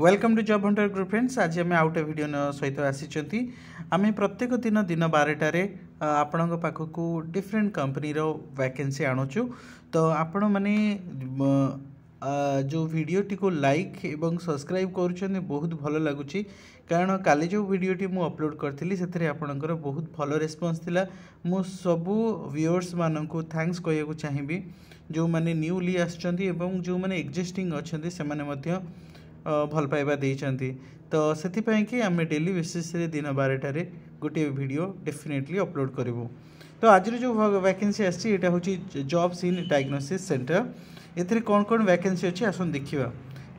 welcome to job hunter group friends आज आम आउ गए भिड सहित आसी आम प्रत्येक दिन दिन बारटे आपण को डिफरेंट कंपनी रो वैकेंसी आणुचु तो आपण मैंने जो वीडियोटी को लाइक एवं सब्सक्राइब कर बहुत भल लगुच कारण का जो भिडटी मुझे अपलोड करी से आपणकर बहुत भल रेस्पन्स मु सब व्यूअर्स मानक थैंक्स कह चाहे जो मैंने न्यूली आस एक्जिस्टिंग अच्छा से ଭଲ ପାଇବା ଦେଇଛନ୍ତି ତ ସେଥିପାଇଁକି ଆମେ ଡେଲି ବେସିସ୍ରେ ଦିନ ବାରଟାରେ ଗୋଟିଏ ଭିଡ଼ିଓ ଡେଫିନେଟଲି ଅପଲୋଡ଼ କରିବୁ ତ ଆଜିର ଯେଉଁ ଭ୍ୟାକେନ୍ସି ଆସିଛି ଏଇଟା ହେଉଛି ଜବ୍ସ ଇନ୍ ଡାଇଗ୍ନୋସିସ୍ ସେଣ୍ଟର ଏଥିରେ କ'ଣ କ'ଣ ଭ୍ୟାକେନ୍ସି ଅଛି ଆସନ୍ତୁ ଦେଖିବା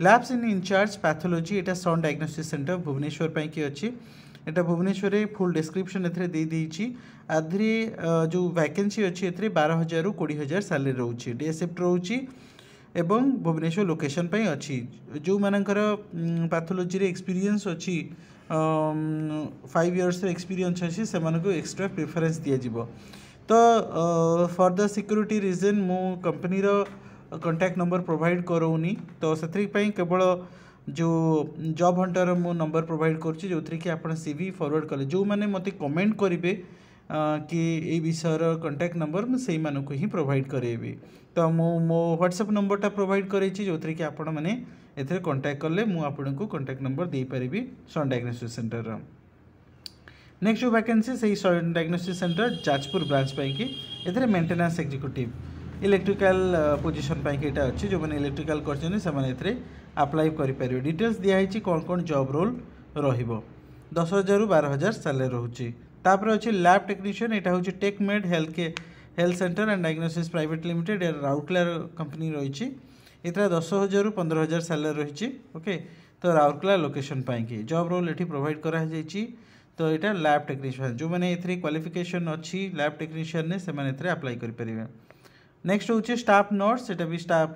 ଲ୍ୟାବ୍ସ ଇନ୍ ଇନଚାର୍ଜ ପାଥୋଲୋଜି ଏଇଟା ସନ୍ ଡାଇଗ୍ନୋସିସ୍ ସେଣ୍ଟର ଭୁବନେଶ୍ୱର ପାଇଁକି ଅଛି এটা ভুবনেশ্বরে ফুল ডেসক্রিপশন এতে দিয়ে দিয়েছি আধিরে যে ভ্যাকেন্সি অছি এতে বার হাজার কোড়ি হাজার স্যালারি রয়েছে ডে সিফ্ট রয়েছে एवं भुवनेश्वर लोकेशन अच्छी जो मानकर पाथोलोजी एक्सपीरियंस अच्छी फाइव इयर्स एक्सपीरियंस अच्छी से एक्सट्रा प्रिफरेन्स दिज्व तो फर द सिक्यूरीटी रिजन मु कंपनी कंटाक्ट नंबर प्रोभाइड करोनी तो से केवल जो जॉब हंटर मु नंबर प्रोभाइड करो थी आप फरवर्ड कले जो मैंने मत कमेंट करेंगे कि ये विषय कंटाक्ट नंबर मुझे ही प्रोभाइड कर तो मो ह्वाट्सअप नंबरटा प्रोभाइड जो थे कि आपण मैंने कंटाक्ट कले मुझे कंटाक्ट नंबर दे पारि सन् डायग्नोसीस सेन्टर नेक्स्ट जो वैकेसी सन् डायग्नोसीस सेन्टर जाजपुर ब्रांच पर मेन्टेनान्स एक्जिक्यूटिव इलेक्ट्रिकाल पोजिशन ये अच्छे जो मैंने इलेक्ट्रिकाल करते आप्लाय करें डिटेल्स दिखाई कौन कौन जब रोल रस हजार रु बार हजार सालेरी रोचे তারপরে হচ্ছে ল্যাব টেকনিশিয়ান এটা হচ্ছে টেকমেড হেলথ কে health centre and diagnosis private limited এর রাউরকেলার কোম্পানি রয়েছে এতে দশ হাজার পনেরো হাজার স্যালারি রয়েছে ওকে তো রাউরকেলা লোকেশন পাইকি জব রোল এটি প্রোভাইড করা হয়েছে তো এটা ল্যাব টেকনিশিয়ান যে এর কোয়ালিফিকেশন অছি ল্যাব টেকনিশিয়ান সে আপ্লাই করে পারিবে नेक्स्ट हूँ स्टाफ नर्स यहाँ भी स्टाफ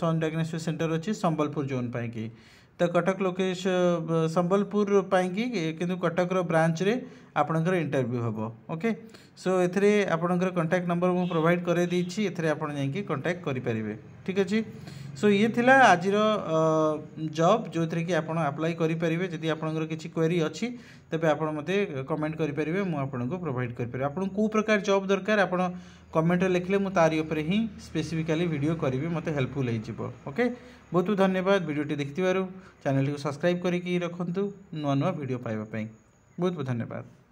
सन डायग्नोसिस सेंटर अच्छी संबलपुर जोन पाई तो कटक लोकेश संबलपुर कि कटक ब्रांच रे आपणकर इंटरव्यू हे okay so a contact number मुझे प्रोभाइड कराई एपं जाइए कंटाक्ट करें ठीक अच्छे सो ये थिला आज जब जो थे कि आप आप्लाई करें जी आप किसी क्वेरी अच्छी तेज आप कमेंट करेंगे मुझक प्रोभाइड करें प्रकार जब दरकार आप कमेंट लिखले मुझे तारीपर ही स्पेसीफिकाली भिड करी मतलब हेल्पफुल होके बहुत बहुत धन्यवाद भिडियोटे देखिए चैनल को सब्सक्राइब करके रखुद नुआ नुआ भिड बहुत बहुत धन्यवाद